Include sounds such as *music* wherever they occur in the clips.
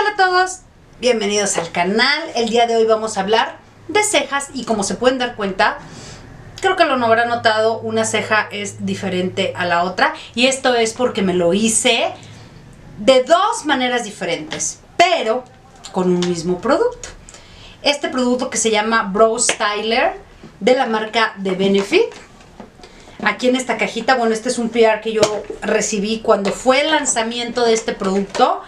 ¡Hola a todos? Bienvenidos al canal. El día de hoy vamos a hablar de cejas y como se pueden dar cuenta, creo que lo habrán notado, una ceja es diferente a la otra y esto es porque me lo hice de dos maneras diferentes, pero con un mismo producto. Este producto que se llama Brow Styler de la marca de Benefit aquí en esta cajita. Bueno, este es un PR que yo recibí cuando fue el lanzamiento de este producto.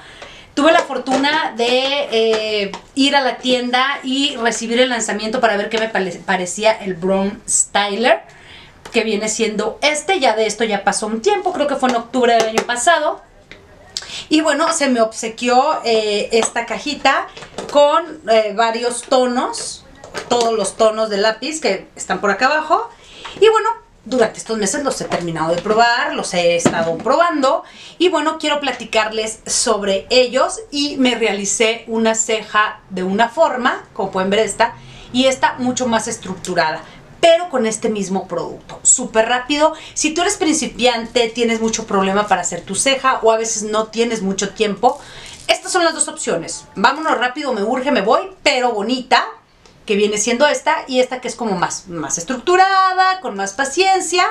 Tuve la fortuna de eh, ir a la tienda y recibir el lanzamiento para ver qué me parecía el bron Styler, que viene siendo este. Ya de esto ya pasó un tiempo, creo que fue en octubre del año pasado. Y bueno, se me obsequió eh, esta cajita con eh, varios tonos, todos los tonos de lápiz que están por acá abajo. Y bueno, durante estos meses los he terminado de probar, los he estado probando y bueno, quiero platicarles sobre ellos y me realicé una ceja de una forma, como pueden ver esta, y esta mucho más estructurada pero con este mismo producto, súper rápido. Si tú eres principiante, tienes mucho problema para hacer tu ceja o a veces no tienes mucho tiempo, estas son las dos opciones. Vámonos rápido, me urge, me voy, pero bonita, que viene siendo esta, y esta que es como más, más estructurada, con más paciencia.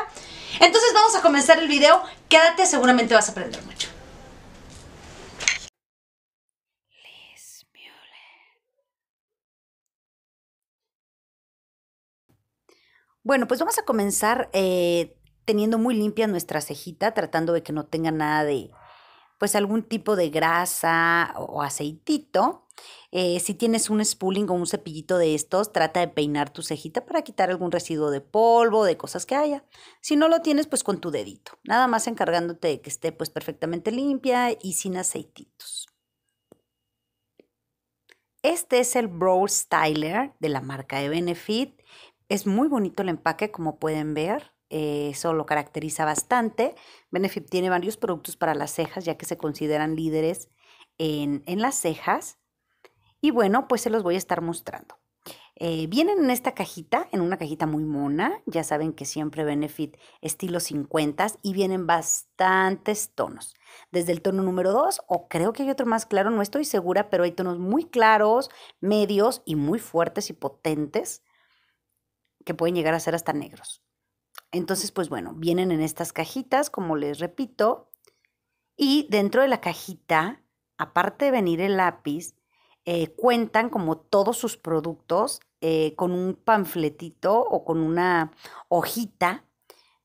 Entonces vamos a comenzar el video, quédate, seguramente vas a aprender mucho. Bueno, pues vamos a comenzar eh, teniendo muy limpia nuestra cejita, tratando de que no tenga nada de, pues algún tipo de grasa o aceitito. Eh, si tienes un spooling o un cepillito de estos, trata de peinar tu cejita para quitar algún residuo de polvo, de cosas que haya. Si no lo tienes, pues con tu dedito, nada más encargándote de que esté pues perfectamente limpia y sin aceititos. Este es el Brow Styler de la marca de Benefit. Es muy bonito el empaque, como pueden ver. Eh, eso lo caracteriza bastante. Benefit tiene varios productos para las cejas, ya que se consideran líderes en las cejas. Y bueno, pues se los voy a estar mostrando. Eh, vienen en esta cajita, en una cajita muy mona. Ya saben que siempre Benefit estilo 50 y vienen bastantes tonos. Desde el tono número 2 o creo que hay otro más claro, no estoy segura, pero hay tonos muy claros, medios y muy fuertes y potentes que pueden llegar a ser hasta negros. Entonces, pues bueno, vienen en estas cajitas, como les repito, y dentro de la cajita, aparte de venir el lápiz, eh, cuentan como todos sus productos eh, con un panfletito o con una hojita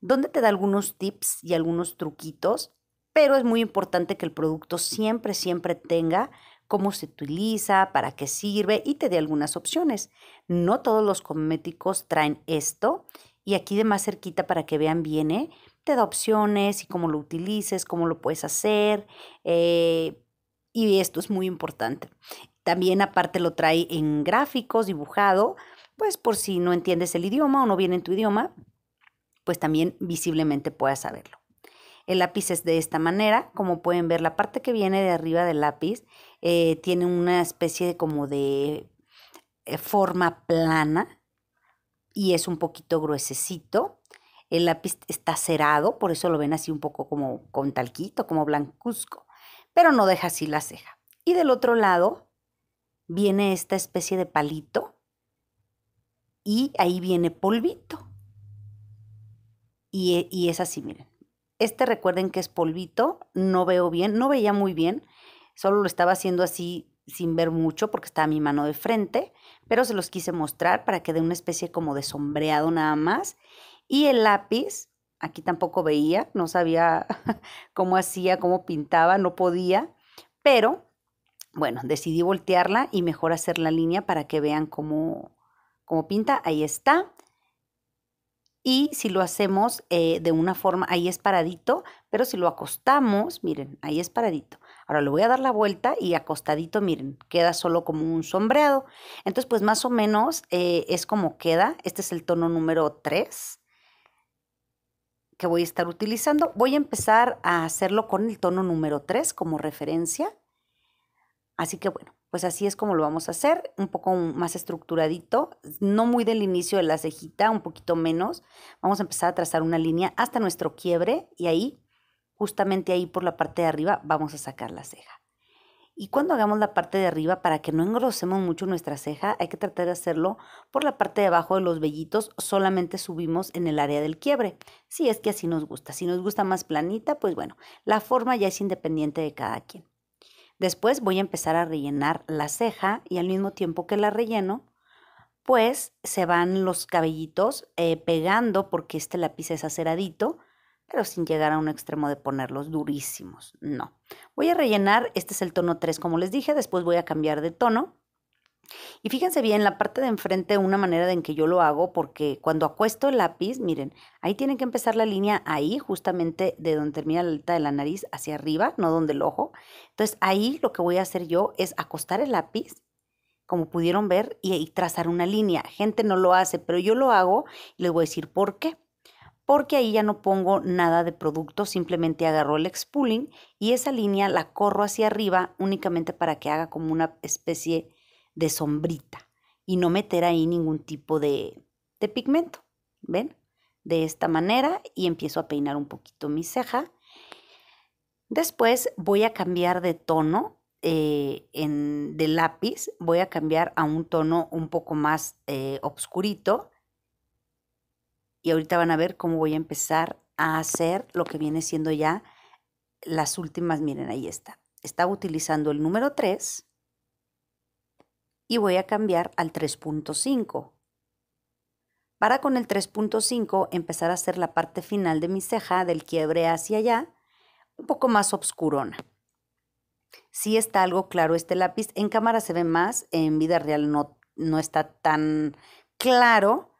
donde te da algunos tips y algunos truquitos, pero es muy importante que el producto siempre, siempre tenga cómo se utiliza, para qué sirve y te dé algunas opciones. No todos los cosméticos traen esto y aquí de más cerquita para que vean viene, ¿eh? te da opciones y cómo lo utilices, cómo lo puedes hacer y esto es muy importante. También aparte lo trae en gráficos, dibujado, pues por si no entiendes el idioma o no viene en tu idioma, pues también visiblemente puedas saberlo. El lápiz es de esta manera, como pueden ver, la parte que viene de arriba del lápiz eh, tiene una especie de como de eh, forma plana y es un poquito gruesecito. El lápiz está cerado, por eso lo ven así un poco como con talquito, como blancuzco, pero no deja así la ceja. Y del otro lado viene esta especie de palito y ahí viene polvito. Y, es así, miren. Este recuerden que es polvito, no veo bien, no veía muy bien, solo lo estaba haciendo así sin ver mucho porque estaba mi mano de frente, pero se los quise mostrar para que dé una especie como de sombreado nada más. Y el lápiz, aquí tampoco veía, no sabía *laughs* cómo hacía, cómo pintaba, no podía, pero bueno, decidí voltearla y mejor hacer la línea para que vean cómo, pinta. Ahí está. Y si lo hacemos eh, de una forma, ahí es paradito, pero si lo acostamos, miren, ahí es paradito. Ahora lo voy a dar la vuelta y acostadito, miren, queda solo como un sombreado. Entonces, pues más o menos eh, es como queda. Este es el tono número 3 que voy a estar utilizando. Voy a empezar a hacerlo con el tono número 3 como referencia. Así que bueno, pues así es como lo vamos a hacer, un poco más estructuradito, no muy del inicio de la cejita, un poquito menos. Vamos a empezar a trazar una línea hasta nuestro quiebre y ahí, justamente ahí por la parte de arriba, vamos a sacar la ceja. Y cuando hagamos la parte de arriba, para que no engrosemos mucho nuestra ceja, hay que tratar de hacerlo por la parte de abajo de los vellitos, solamente subimos en el área del quiebre, si es que así nos gusta. Si nos gusta más planita, pues bueno, la forma ya es independiente de cada quien. Después voy a empezar a rellenar la ceja y al mismo tiempo que la relleno, pues se van los cabellitos eh, pegando porque este lápiz es aceradito, pero sin llegar a un extremo de ponerlos durísimos. No. Voy a rellenar, este es el tono 3 como les dije, después voy a cambiar de tono y fíjense bien, la parte de enfrente, una manera en que yo lo hago, porque cuando acuesto el lápiz, miren, ahí tiene que empezar la línea ahí, justamente de donde termina la aleta de la nariz hacia arriba, no donde el ojo. Entonces ahí lo que voy a hacer yo es acostar el lápiz, como pudieron ver, y, trazar una línea. Gente no lo hace, pero yo lo hago y les voy a decir por qué. Porque ahí ya no pongo nada de producto, simplemente agarro el expulling y esa línea la corro hacia arriba únicamente para que haga como una especie de de sombrita y no meter ahí ningún tipo de, pigmento. ¿Ven? De esta manera y empiezo a peinar un poquito mi ceja. Después voy a cambiar de tono eh, en, de lápiz, voy a cambiar a un tono un poco más eh, obscurito Y ahorita van a ver cómo voy a empezar a hacer lo que viene siendo ya las últimas. Miren, ahí está. Estaba utilizando el número 3 y voy a cambiar al 3.5. Para con el 3.5 empezar a hacer la parte final de mi ceja del quiebre hacia allá, un poco más obscurona. Si sí está algo claro este lápiz, en cámara se ve más, en vida real no, no está tan claro.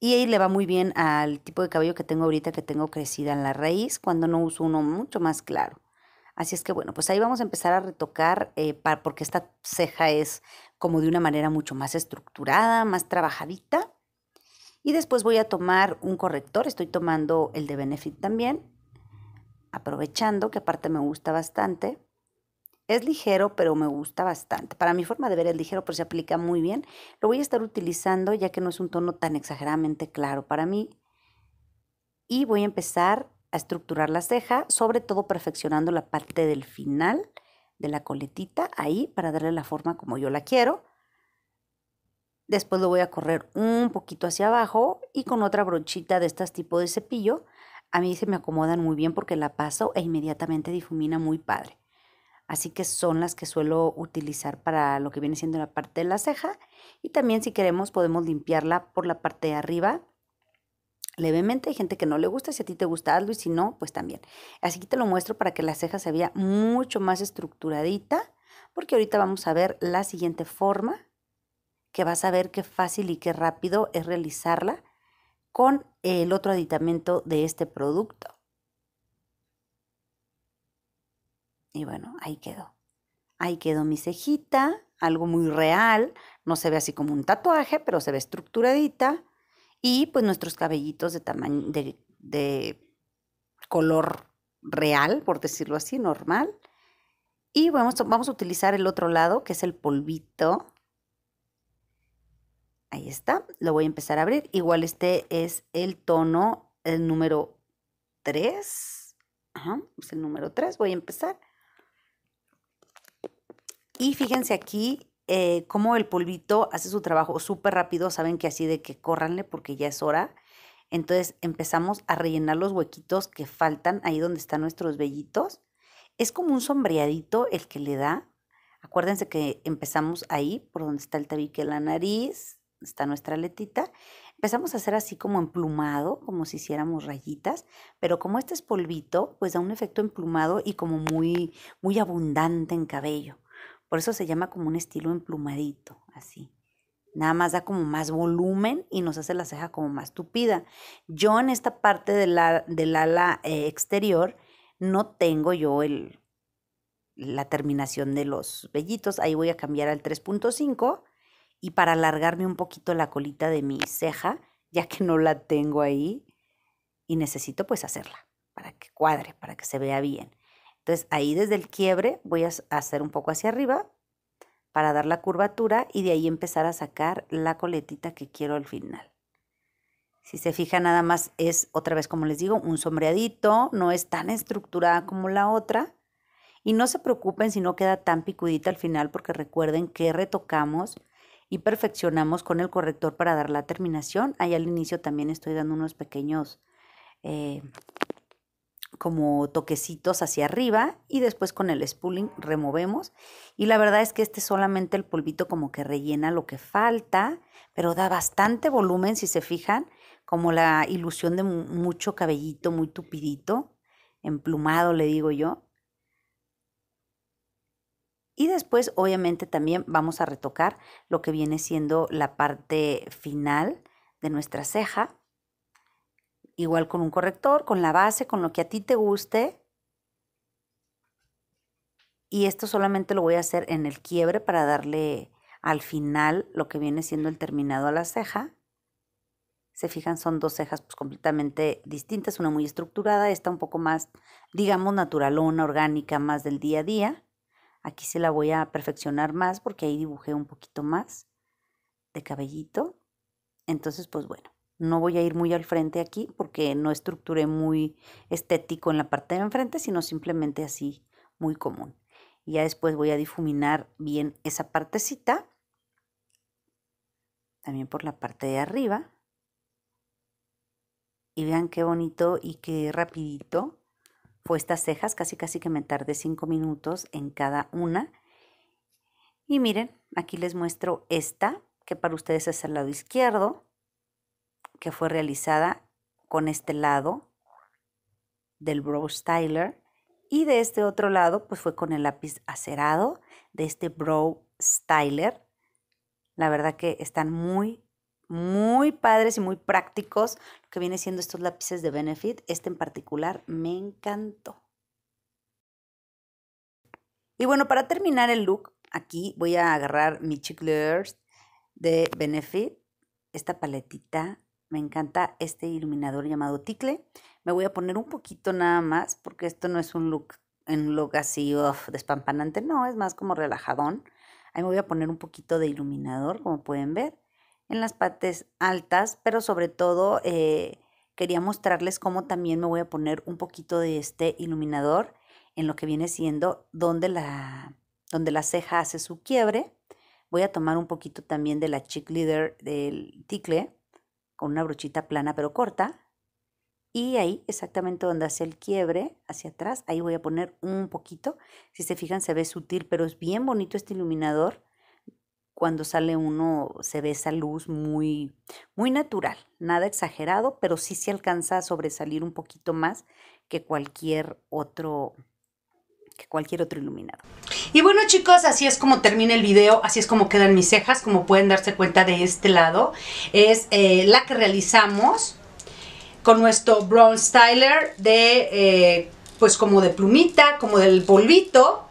Y ahí le va muy bien al tipo de cabello que tengo ahorita, que tengo crecida en la raíz, cuando no uso uno mucho más claro. Así es que bueno, pues ahí vamos a empezar a retocar eh, porque esta ceja es como de una manera mucho más estructurada, más trabajadita. Y después voy a tomar un corrector, estoy tomando el de Benefit también, aprovechando que aparte me gusta bastante. Es ligero, pero me gusta bastante. Para mi forma de ver es ligero, pero se aplica muy bien. Lo voy a estar utilizando ya que no es un tono tan exageradamente claro para mí. Y voy a empezar a estructurar la ceja, sobre todo perfeccionando la parte del final de la coletita, ahí para darle la forma como yo la quiero. Después lo voy a correr un poquito hacia abajo y con otra brochita de estas tipo de cepillo, a mí se me acomodan muy bien porque la paso e inmediatamente difumina muy padre. Así que son las que suelo utilizar para lo que viene siendo la parte de la ceja. Y también si queremos podemos limpiarla por la parte de arriba levemente, hay gente que no le gusta, si a ti te gusta hazlo y si no, pues también. Así que te lo muestro para que la ceja se vea mucho más estructuradita, porque ahorita vamos a ver la siguiente forma, que vas a ver qué fácil y qué rápido es realizarla con el otro aditamento de este producto. Y bueno, ahí quedó. Ahí quedó mi cejita, algo muy real, no se ve así como un tatuaje, pero se ve estructuradita y pues nuestros cabellitos de tamaño, de, color real, por decirlo así, normal. Y vamos, vamos a utilizar el otro lado, que es el polvito. Ahí está, lo voy a empezar a abrir. Igual este es el tono, el número 3. Ajá, es el número 3, voy a empezar. Y fíjense aquí eh, como el polvito hace su trabajo súper rápido, saben que así de que córranle porque ya es hora. Entonces empezamos a rellenar los huequitos que faltan ahí donde están nuestros vellitos. Es como un sombreadito el que le da. Acuérdense que empezamos ahí, por donde está el tabique de la nariz, está nuestra letita. Empezamos a hacer así como emplumado, como si hiciéramos rayitas, pero como este es polvito, pues da un efecto emplumado y como muy, muy abundante en cabello. Por eso se llama como un estilo emplumadito, así. Nada más da como más volumen y nos hace la ceja como más tupida. Yo en esta parte del ala de eh, la, exterior no tengo yo el, la terminación de los vellitos. Ahí voy a cambiar al 3.5 y para alargarme un poquito la colita de mi ceja, ya que no la tengo ahí y necesito pues hacerla para que cuadre, para que se vea bien. Entonces ahí desde el quiebre voy a hacer un poco hacia arriba para dar la curvatura y de ahí empezar a sacar la coletita que quiero al final. Si se fija nada más es otra vez como les digo un sombreadito, no es tan estructurada como la otra y no se preocupen si no queda tan picudita al final porque recuerden que retocamos y perfeccionamos con el corrector para dar la terminación. Ahí al inicio también estoy dando unos pequeños eh, como toquecitos hacia arriba y después con el spooling removemos. Y la verdad es que este solamente el polvito como que rellena lo que falta, pero da bastante volumen si se fijan, como la ilusión de mucho cabellito muy tupidito, emplumado le digo yo. Y después obviamente también vamos a retocar lo que viene siendo la parte final de nuestra ceja igual con un corrector, con la base, con lo que a ti te guste. Y esto solamente lo voy a hacer en el quiebre para darle al final lo que viene siendo el terminado a la ceja. Se fijan, son dos cejas pues, completamente distintas, una muy estructurada, esta un poco más, digamos, natural, una orgánica, más del día a día. Aquí se la voy a perfeccionar más porque ahí dibujé un poquito más de cabellito. Entonces, pues bueno. No voy a ir muy al frente aquí porque no estructuré muy estético en la parte de enfrente, sino simplemente así, muy común. Y ya después voy a difuminar bien esa partecita, también por la parte de arriba. Y vean qué bonito y qué rapidito fue estas cejas, casi casi que me tardé 5 minutos en cada una. Y miren, aquí les muestro esta, que para ustedes es el lado izquierdo que fue realizada con este lado del Brow Styler y de este otro lado pues fue con el lápiz acerado de este Brow Styler. La verdad que están muy, muy padres y muy prácticos lo que viene siendo estos lápices de Benefit. Este en particular me encantó. Y bueno, para terminar el look, aquí voy a agarrar mi Chiclers de Benefit, esta paletita me encanta este iluminador llamado Ticle. Me voy a poner un poquito nada más porque esto no es un look, un look así despampanante, no, es más como relajadón. Ahí me voy a poner un poquito de iluminador, como pueden ver, en las partes altas, pero sobre todo eh, quería mostrarles cómo también me voy a poner un poquito de este iluminador en lo que viene siendo donde la, donde la ceja hace su quiebre. Voy a tomar un poquito también de la Chic Leader del Ticle con una brochita plana pero corta. Y ahí, exactamente donde hace el quiebre, hacia atrás, ahí voy a poner un poquito. Si se fijan, se ve sutil, pero es bien bonito este iluminador. Cuando sale uno, se ve esa luz muy, muy natural, nada exagerado, pero sí se alcanza a sobresalir un poquito más que cualquier otro cualquier otro iluminador. Y bueno chicos, así es como termina el video, así es como quedan mis cejas, como pueden darse cuenta de este lado. Es eh, la que realizamos con nuestro Brown Styler de, eh, pues como de plumita, como del polvito.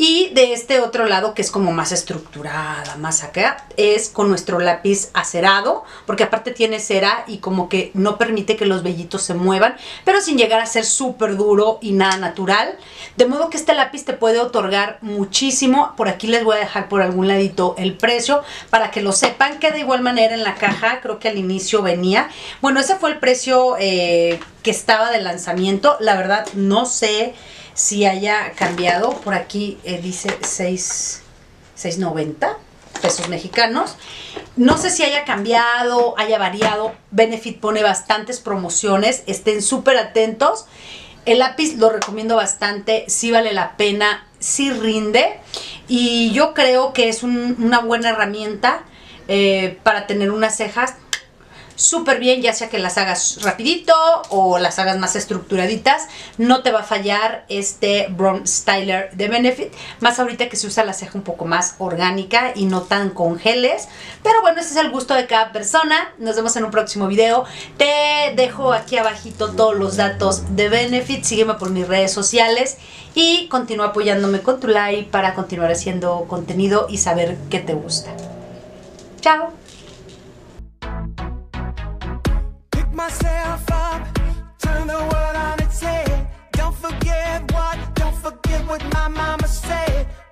Y de este otro lado, que es como más estructurada, más acá, es con nuestro lápiz acerado, porque aparte tiene cera y como que no permite que los vellitos se muevan, pero sin llegar a ser súper duro y nada natural. De modo que este lápiz te puede otorgar muchísimo. Por aquí les voy a dejar por algún ladito el precio para que lo sepan, que de igual manera en la caja, creo que al inicio venía. Bueno, ese fue el precio eh, que estaba de lanzamiento. La verdad, no sé si haya cambiado. Por aquí eh, dice 6.90 pesos mexicanos. No sé si haya cambiado, haya variado. Benefit pone bastantes promociones. Estén súper atentos. El lápiz lo recomiendo bastante, si vale la pena, sí rinde y yo creo que es una buena herramienta eh, para tener unas cejas súper bien, ya sea que las hagas rapidito o las hagas más estructuraditas, no te va a fallar este Bronze Styler de Benefit, más ahorita que se usa la ceja un poco más orgánica y no tan con geles, pero bueno, ese es el gusto de cada persona, nos vemos en un próximo video, te dejo aquí abajito todos los datos de Benefit, sígueme por mis redes sociales y continúa apoyándome con tu like para continuar haciendo contenido y saber qué te gusta. ¡Chao! myself up, turn the world on its head. Don't forget what, don't forget what my mama said.